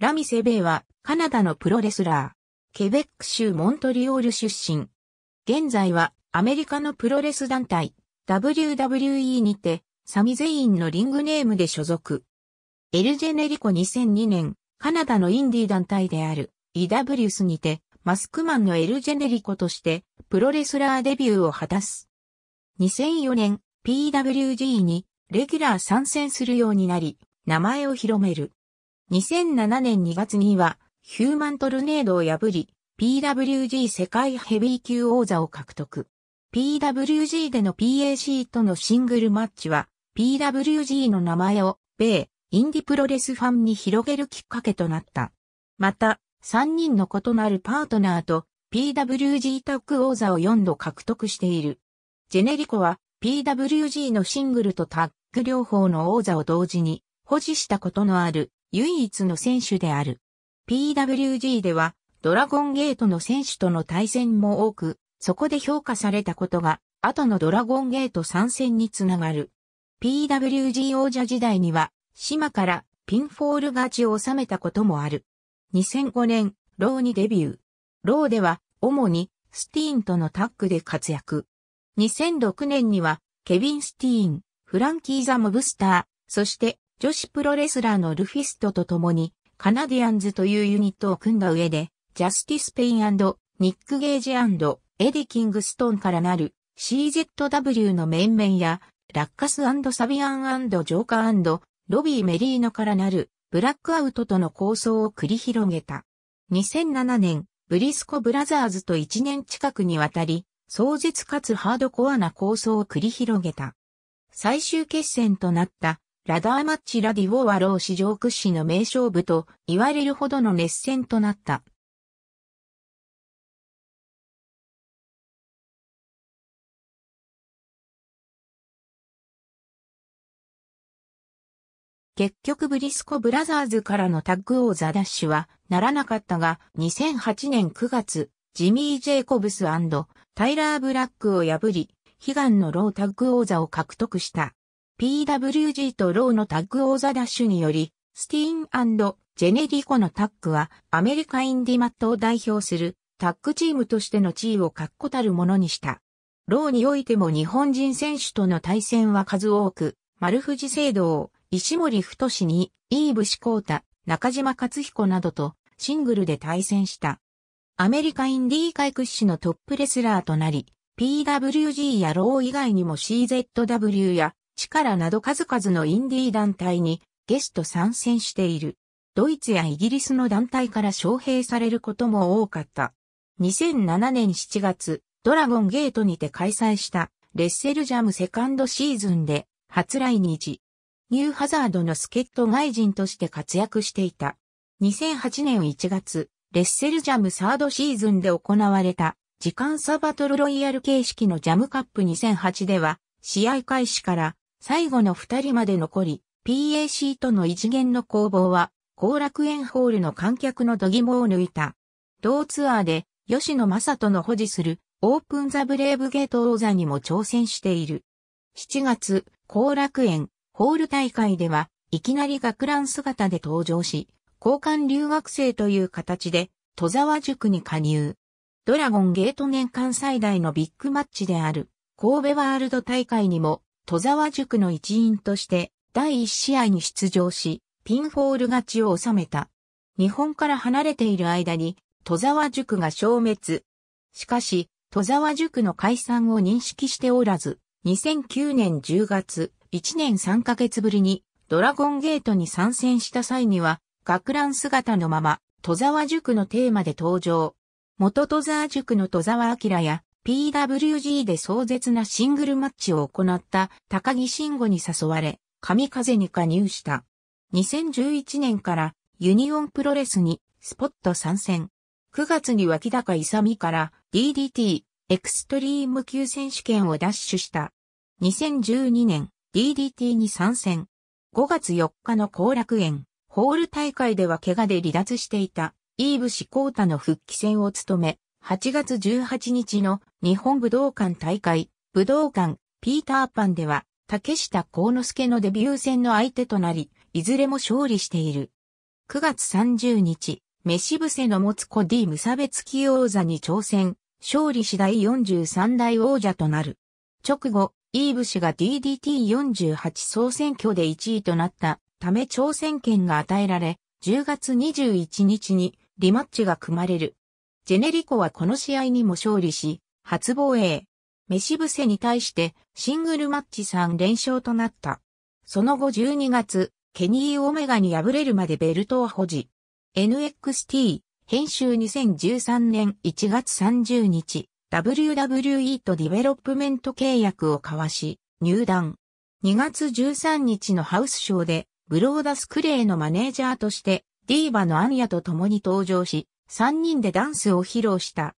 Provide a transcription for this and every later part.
ラミセベイはカナダのプロレスラー。ケベック州モントリオール出身。現在はアメリカのプロレス団体 WWE にてサミゼインのリングネームで所属。エルジェネリコ2002年カナダのインディ団体である EWS にてマスクマンのエルジェネリコとしてプロレスラーデビューを果たす。2004年 PWG にレギュラー参戦するようになり名前を広める。2007年2月には、ヒューマントルネードを破り、PWG 世界ヘビー級王座を獲得。PWG での PAC とのシングルマッチは、PWG の名前を、米、インディプロレスファンに広げるきっかけとなった。また、3人の異なるパートナーと、PWG タッグ王座を4度獲得している。ジェネリコは、PWG のシングルとタッグ両方の王座を同時に保持したことのある唯一の選手である。PWG では、ドラゴンゲートの選手との対戦も多く、そこで評価されたことが、後のドラゴンゲート参戦につながる。PWG 王者時代には、島からピンフォール勝ちを収めたこともある。2005年、ローにデビュー。ローでは、主に、スティーンとのタッグで活躍。2006年には、ケビン・スティーン、フランキー・ザ・モブスター、そして、女子プロレスラーのルフィストと共に、カナディアンズというユニットを組んだ上で、ジャスティス・ペインニック・ゲージエディ・キングストンからなる CZW の面々や、ラッカスサビアンジョーカーロビー・メリーノからなるブラックアウトとの構想を繰り広げた。2007年、ブリスコ・ブラザーズと1年近くにわたり、壮絶かつハードコアな構想を繰り広げた。最終決戦となったラダーマッチラディオはロー史上屈指の名勝負と言われるほどの熱戦となった。結局ブリスコブラザーズからのタッグ王座ダッシュはならなかったが2008年9月ジミー・ジェイコブスタイラー・ブラックを破り悲願のロータッグ王座を獲得した。PWG とローのタッグオーザダッシュにより、スティーンジェネリコのタッグは、アメリカインディマットを代表するタッグチームとしての地位を確固たるものにした。ローにおいても日本人選手との対戦は数多く、丸藤聖堂、石森太に、イーブ志ー太、中島克彦などと、シングルで対戦した。アメリカインディー界屈指のトップレスラーとなり、PWG やロー以外にも CZW や力など数々のインディー団体にゲスト参戦している。ドイツやイギリスの団体から招聘されることも多かった。2007年7月、ドラゴンゲートにて開催したレッセルジャムセカンドシーズンで初来日。ニューハザードの助っ人外人として活躍していた。2008年1月、レッセルジャムサードシーズンで行われた時間サバトルロイヤル形式のジャムカップ2008では試合開始から最後の二人まで残り、PAC との異次元の攻防は、後楽園ホールの観客の度肝を抜いた。同ツアーで、吉野正人の保持する、オープンザブレイブゲート王座にも挑戦している。7月、後楽園、ホール大会では、いきなり学ラン姿で登場し、交換留学生という形で、戸沢塾に加入。ドラゴンゲート年間最大のビッグマッチである、神戸ワールド大会にも戸沢塾の一員として第一試合に出場し、ピンフォール勝ちを収めた。日本から離れている間に、戸沢塾が消滅。しかし、戸沢塾の解散を認識しておらず、2009年10月、1年3ヶ月ぶりに、ドラゴンゲートに参戦した際には、学ラン姿のまま、戸沢塾のテーマで登場。元戸沢塾の戸沢明や、PWG で壮絶なシングルマッチを行った高木慎吾に誘われ、神風に加入した。2011年からユニオンプロレスにスポット参戦。9月に脇高勇から DDT エクストリーム級選手権を奪取した。2012年 DDT に参戦。5月4日の後楽園、ホール大会では怪我で離脱していたイーブシコータの復帰戦を務め、8月18日の日本武道館大会、武道館、ピーターパンでは、竹下幸之助のデビュー戦の相手となり、いずれも勝利している。9月30日、メシブセの持つコディ無差別起用座に挑戦、勝利次第43代王者となる。直後、イーブ氏が DDT48 総選挙で1位となったため挑戦権が与えられ、10月21日にリマッチが組まれる。ジェネリコはこの試合にも勝利し、初防衛。メシブセに対してシングルマッチ3連勝となった。その後12月、ケニー・オメガに敗れるまでベルトを保持。NXT、編集2013年1月30日、WWE とディベロップメント契約を交わし、入団。2月13日のハウスショーで、ブローダス・クレイのマネージャーとして、ディーバのアンヤと共に登場し、3人でダンスを披露した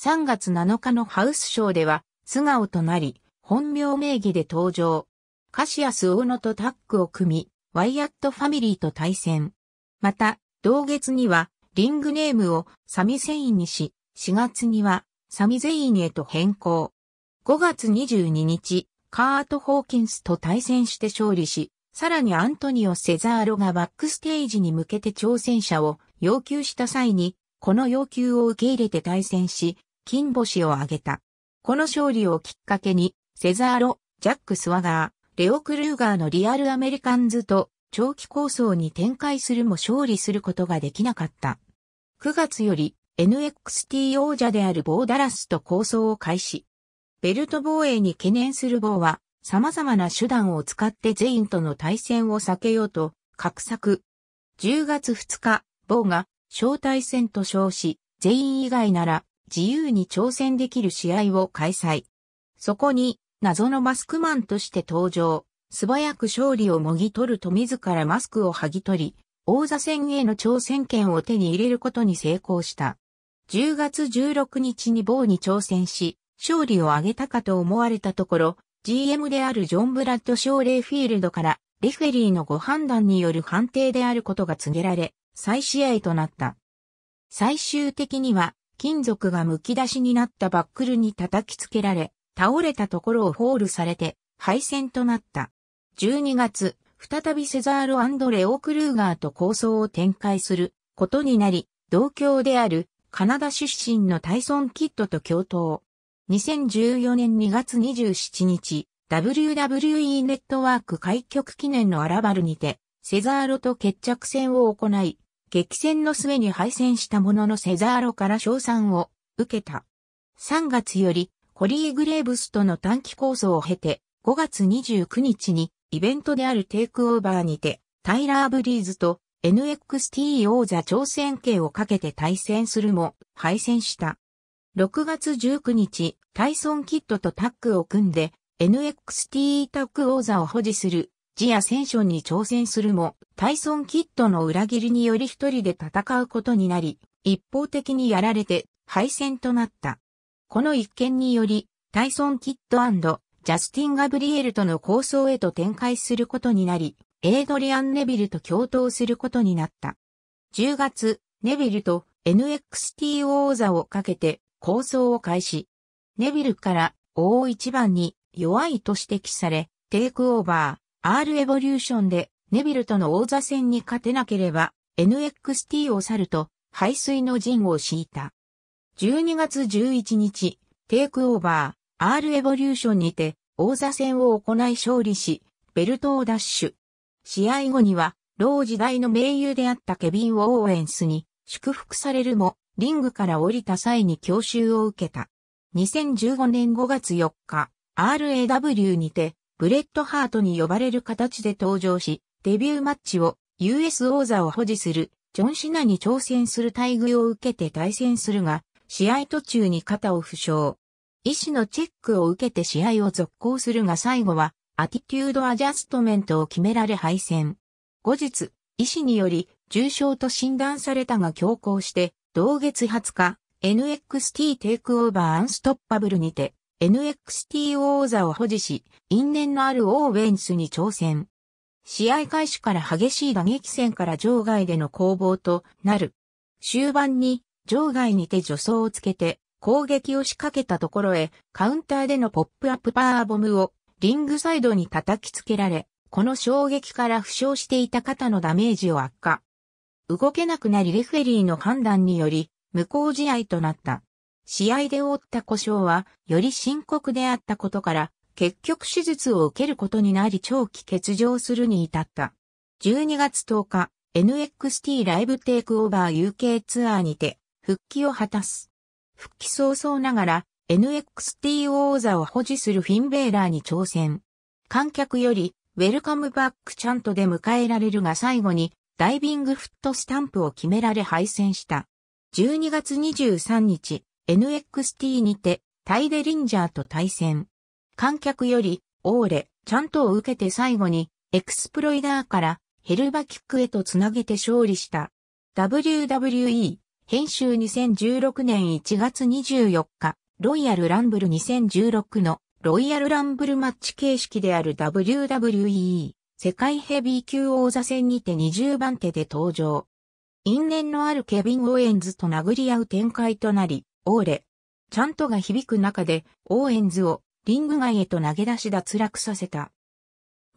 3月7日のハウスショーでは素顔となり、本名名義で登場。カシアスオーノとタッグを組み、ワイアットファミリーと対戦。また、同月には、リングネームをサミセインにし、4月には、サミゼインへと変更。5月22日、カート・ホーキンスと対戦して勝利し、さらにアントニオ・セザーロがバックステージに向けて挑戦者を要求した際に、この要求を受け入れて対戦し、金星を挙げた。この勝利をきっかけに、セザーロ、ジャック・スワガー、レオ・クルーガーのリアルアメリカンズと長期構想に展開するも勝利することができなかった。9月より NXT 王者であるボーダラスと構想を開始。ベルト防衛に懸念するボーは、様々な手段を使って全員との対戦を避けようと、画策。10月2日、ボーが招待戦と称し、全員以外なら自由に挑戦できる試合を開催。そこに謎のマスクマンとして登場、素早く勝利をもぎ取ると自らマスクを剥ぎ取り、王座戦への挑戦権を手に入れることに成功した。10月16日に某に挑戦し、勝利を挙げたかと思われたところ、GM であるジョン・ブラッド・ショーレイフィールドから、レフェリーのご判断による判定であることが告げられ、再試合となった。最終的には、金属が剥き出しになったバックルに叩きつけられ、倒れたところをホールされて、敗戦となった。12月、再びセザーロレオ・クルーガーと構想を展開することになり、同郷であるカナダ出身のタイソン・キッドと共闘。2014年2月27日、WWE ネットワーク開局記念のアラバルにて、セザーロと決着戦を行い、激戦の末に敗戦したもののセザーロから賞賛を受けた。3月よりコリー・グレーブスとの短期構想を経て、5月29日にイベントであるテイクオーバーにて、タイラー・ブリーズと NXT 王座挑戦権をかけて対戦するも、敗戦した。6月19日、タイソン・キッドとタッグを組んで、NXT タッグ王座を保持するジアセンションに挑戦するも、タイソン・キッドの裏切りにより一人で戦うことになり、一方的にやられて敗戦となった。この一件により、タイソン・キッドジャスティン・ガブリエルとの構想へと展開することになり、エイドリアン・ネビルと共闘することになった。10月、ネビルと NXT 王座をかけて構想を開始。ネビルから大一番に弱いと指摘され、テイクオーバー。R エボリューションでネビルとの王座戦に勝てなければ NXT を去ると排水の陣を敷いた。12月11日、テイクオーバー、R エボリューションにて王座戦を行い勝利し、ベルトを奪取。試合後には、老時代の盟友であったケビン・オーエンスに祝福されるも、リングから降りた際に教習を受けた。2015年5月4日、RAW にて、ブレッドハートに呼ばれる形で登場し、デビューマッチを US 王座を保持するジョン・シナに挑戦する待遇を受けて対戦するが、試合途中に肩を負傷。医師のチェックを受けて試合を続行するが最後は、アティテュードアジャストメントを決められ敗戦。後日、医師により重症と診断されたが強行して、同月20日、NXT テイクオーバーアンストッパブルにて、NXT 王座を保持し、因縁のあるオーウェンスに挑戦。試合開始から激しい打撃戦から場外での攻防となる。終盤に場外にて助走をつけて攻撃を仕掛けたところへカウンターでのポップアップパワーボムをリングサイドに叩きつけられ、この衝撃から負傷していた肩のダメージを悪化。動けなくなりレフェリーの判断により無効試合となった。試合で負った故障はより深刻であったことから、結局手術を受けることになり長期欠場するに至った。12月10日、NXT ライブテイクオーバー UK ツアーにて復帰を果たす。復帰早々ながら NXT 王座を保持するフィンベーラーに挑戦。観客よりウェルカムバックちゃんとで迎えられるが最後にダイビングフットスタンプを決められ敗戦した。12月23日、NXT にて、タイデリンジャーと対戦。観客より、オーレ、ちゃんとを受けて最後に、エクスプロイダーからヘルバキックへとつなげて勝利した。WWE 編集2016年1月24日、ロイヤルランブル2016のロイヤルランブルマッチ形式である WWE 世界ヘビー級王座戦にて20番手で登場。因縁のあるケビン・オーエンズと殴り合う展開となり、オーレ。ちゃんとが響く中で、オーエンズをリング外へと投げ出し脱落させた。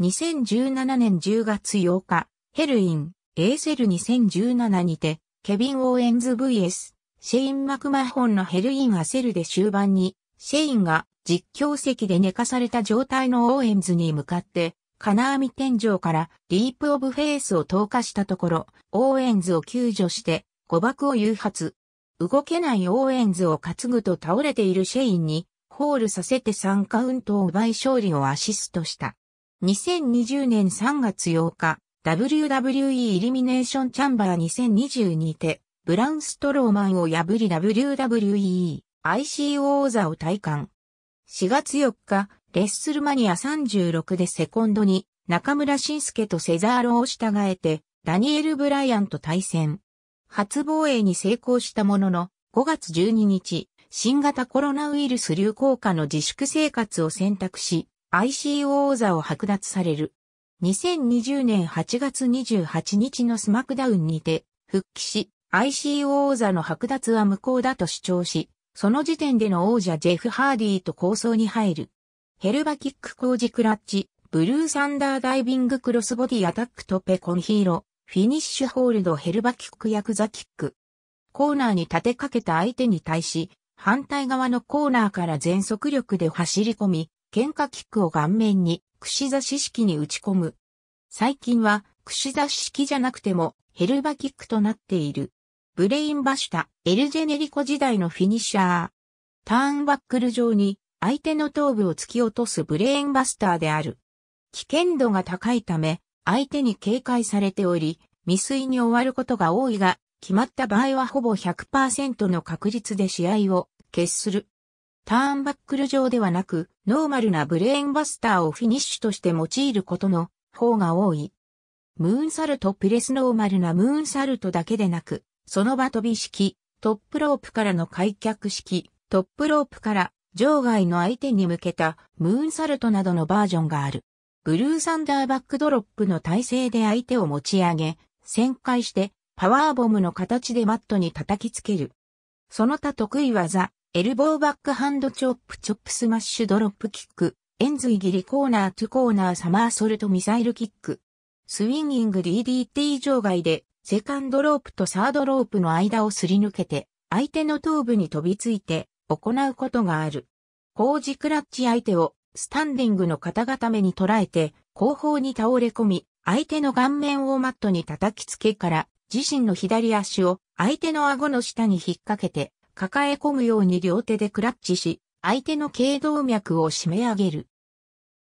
2017年10月8日、ヘルイン、エーセル2017にて、ケビン・オーエンズ VS、シェイン・マクマホンのヘルイン・アセルで終盤に、シェインが実況席で寝かされた状態のオーエンズに向かって、金網天井からリープオブフェイスを投下したところ、オーエンズを救助して誤爆を誘発。動けないオーエンズを担ぐと倒れているシェインにホールさせて3カウントを奪い勝利をアシストした。2020年3月8日、WWE イリミネーションチャンバー2 0 2 2にて、ブラウンストローマンを破り WWE IC o 王座を体感。4月4日、レッスルマニア36でセコンドに中村晋介とセザーロを従えて、ダニエル・ブライアンと対戦。初防衛に成功したものの、5月12日、新型コロナウイルス流行下の自粛生活を選択し、ICO 座を剥奪される。2020年8月28日のスマクダウンにて、復帰し、ICO 座の剥奪は無効だと主張し、その時点での王者ジェフ・ハーディーと構想に入る。ヘルバキック工事クラッチ、ブルーサンダーダイビングクロスボディアタックトペコンヒーロ、フィニッシュホールドヘルバキックヤクザキック。コーナーに立てかけた相手に対し、反対側のコーナーから全速力で走り込み、喧嘩キックを顔面に、串刺し式に打ち込む。最近は、串刺し式じゃなくても、ヘルバキックとなっている。ブレインバシタ、エルジェネリコ時代のフィニッシャー。ターンバックル上に、相手の頭部を突き落とすブレインバスターである。危険度が高いため、相手に警戒されており、未遂に終わることが多いが、決まった場合はほぼ100%の確率で試合を決する。ターンバックル上ではなく、ノーマルなブレーンバスターをフィニッシュとして用いることの方が多い。ムーンサルトプレスノーマルなムーンサルトだけでなく、その場飛び式、トップロープからの開脚式、トップロープから場外の相手に向けたムーンサルトなどのバージョンがある。ブルーサンダーバックドロップの体勢で相手を持ち上げ、旋回してパワーボムの形でマットに叩きつける。その他得意技、エルボーバックハンドチョップチョップスマッシュドロップキック、エンズイギリコーナートコーナーサマーソルトミサイルキック。スウィンギング DDT 場外で、セカンドロープとサードロープの間をすり抜けて、相手の頭部に飛びついて行うことがある。工事クラッチ相手をスタンディングの肩固めに捉えて、後方に倒れ込み、相手の顔面をマットに叩きつけから、自身の左足を相手の顎の下に引っ掛けて、抱え込むように両手でクラッチし、相手の頸動脈を締め上げる。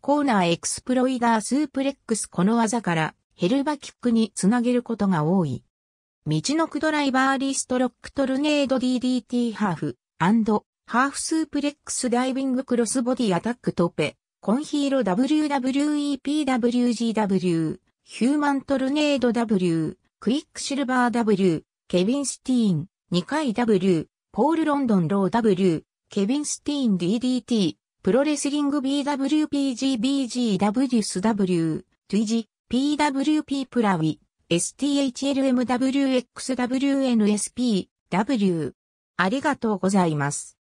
コーナーエクスプロイダースープレックスこの技からヘルバキックにつなげることが多い。道のくドライバーリストロックトルネード DDT ハーフハーフスープレックスダイビングクロスボディアタックトペ、コンヒーロ WWEPWGW、ヒューマントルネード W、クイックシルバー W、ケビン・スティーン、2回 W、ポール・ロンドン・ロー W、ケビン・スティーン DDT、プロレスリング BWPGBGW ス W、トゥイジ、PWP プラウィ、STHLMWXWNSP、W。ありがとうございます。